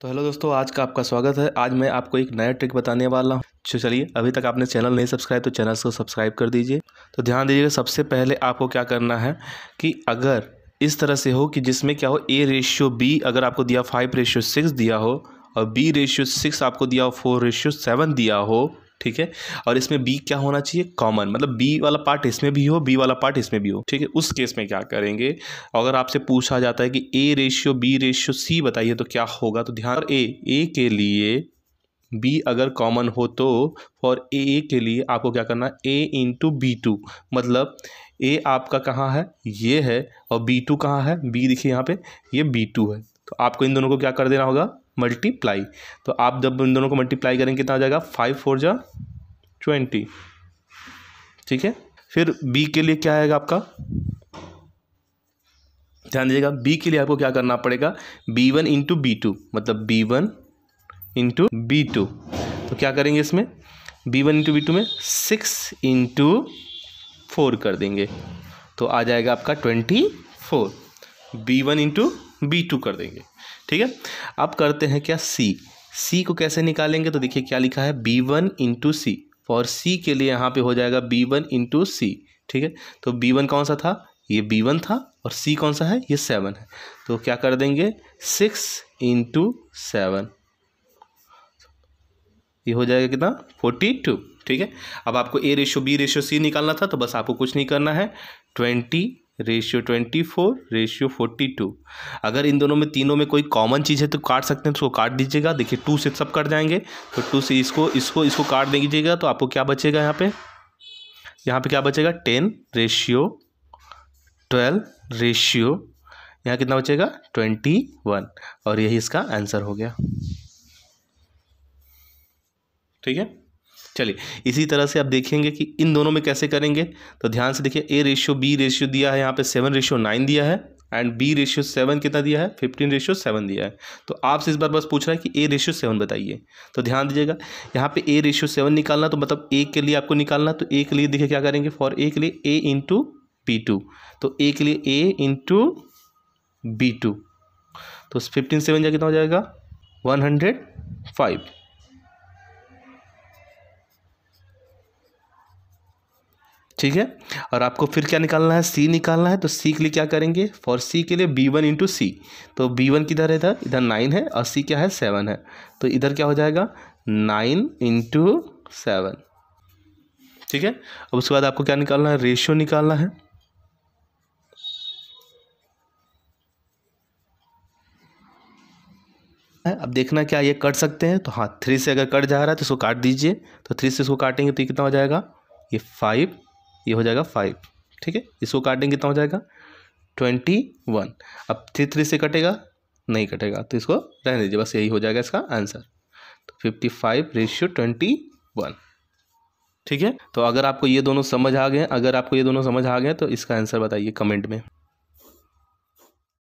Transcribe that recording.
तो हेलो दोस्तों आज का आपका स्वागत है आज मैं आपको एक नया ट्रिक बताने वाला हूँ तो चलिए अभी तक आपने चैनल नहीं सब्सक्राइब तो चैनल को सब्सक्राइब कर दीजिए तो ध्यान दीजिएगा सबसे पहले आपको क्या करना है कि अगर इस तरह से हो कि जिसमें क्या हो ए रेशियो बी अगर आपको दिया फाइव रेशियो सिक्स दिया हो और बी रेशियो सिक्स आपको दिया हो फोर रेशियो सेवन दिया हो ठीक है और इसमें बी क्या होना चाहिए कॉमन मतलब बी वाला पार्ट इसमें भी हो बी वाला पार्ट इसमें भी हो ठीक है उस केस में क्या करेंगे अगर आपसे पूछा जाता है कि A ratio B ratio C बताइए तो क्या होगा तो ध्यान ए ए के लिए बी अगर कॉमन हो तो फॉर ए के लिए आपको क्या करना है ए इंटू बी टू मतलब ए आपका कहाँ है ये है और बी टू कहाँ है बी देखिए यहाँ पे ये बी टू है तो आपको इन दोनों को क्या कर देना होगा मल्टीप्लाई तो आप जब इन दोनों को मल्टीप्लाई करेंगे कितना आ जाएगा फाइव फोर जा ट्वेंटी ठीक है फिर बी के लिए क्या आएगा आपका ध्यान दीजिएगा बी के लिए आपको क्या करना पड़ेगा B one into B two मतलब B one into B two तो क्या करेंगे इसमें B one into B two में सिक्स इंटू फोर कर देंगे तो आ जाएगा आपका twenty four B one into B two कर देंगे ठीक है अब करते हैं क्या सी सी को कैसे निकालेंगे तो देखिए क्या लिखा है बी वन इंटू सी और सी के लिए यहाँ पे हो जाएगा बी वन इंटू सी ठीक है तो बी वन कौन सा था ये बी वन था और सी कौन सा है ये सेवन है तो क्या कर देंगे सिक्स इंटू सेवन ये हो जाएगा कितना फोर्टी टू ठीक है अब आपको A ratio B ratio C निकालना था तो बस आपको कुछ नहीं करना है twenty ratio twenty four ratio forty two अगर इन दोनों में तीनों में कोई कॉमन चीज़ है तो काट सकते हैं तो उसको काट दीजिएगा देखिए टू से सब कट जाएंगे तो टू से इसको इसको इसको काट दीजिएगा तो आपको क्या बचेगा यहाँ पे यहाँ पे क्या बचेगा टेन रेशियो ट्वेल्व रेशियो यहाँ कितना बचेगा ट्वेंटी वन और यही इसका आंसर हो गया ठीक है चलिए इसी तरह से आप देखेंगे कि इन दोनों में कैसे करेंगे तो ध्यान से देखिए ए रेशियो बी रेशियो दिया है यहाँ पे सेवन रेशियो नाइन दिया है एंड बी रेशियो सेवन कितना दिया है फिफ्टीन रेशियो सेवन दिया है तो आपसे इस बार बस पूछ रहा है कि ए रेशियो सेवन बताइए तो ध्यान दीजिएगा यहाँ पे ए रेशियो सेवन निकालना तो मतलब ए के लिए आपको निकालना तो ए के लिए देखिए क्या करेंगे फॉर ए के लिए ए इंटू बी टू तो ए के लिए ए इंटू बी टू तो फिफ्टीन सेवन जा कितना हो जाएगा वन हंड्रेड फाइव ठीक है और आपको फिर क्या निकालना है सी निकालना है तो सी के लिए क्या करेंगे फॉर सी के लिए बी वन इंटू सी तो बी वन किधर है इधर इधर नाइन है और सी क्या है सेवन है तो इधर क्या हो जाएगा नाइन इंटू सेवन ठीक है अब उसके बाद आपको क्या निकालना है रेशियो निकालना है अब देखना क्या ये कट सकते हैं तो हाँ थ्री से अगर कट जा रहा है तो इसको काट दीजिए तो थ्री से इसको काटेंगे तो कितना हो जाएगा ये फाइव ये हो जाएगा फाइव ठीक है इसको काट देंगे कितना हो जाएगा ट्वेंटी वन अब थ्री थ्री से कटेगा नहीं कटेगा तो इसको रहने दीजिए बस यही हो जाएगा इसका आंसर तो fifty five ratio twenty one ठीक है तो अगर आपको ये दोनों समझ आ गए अगर आपको ये दोनों समझ आ गए तो इसका आंसर बताइए कमेंट में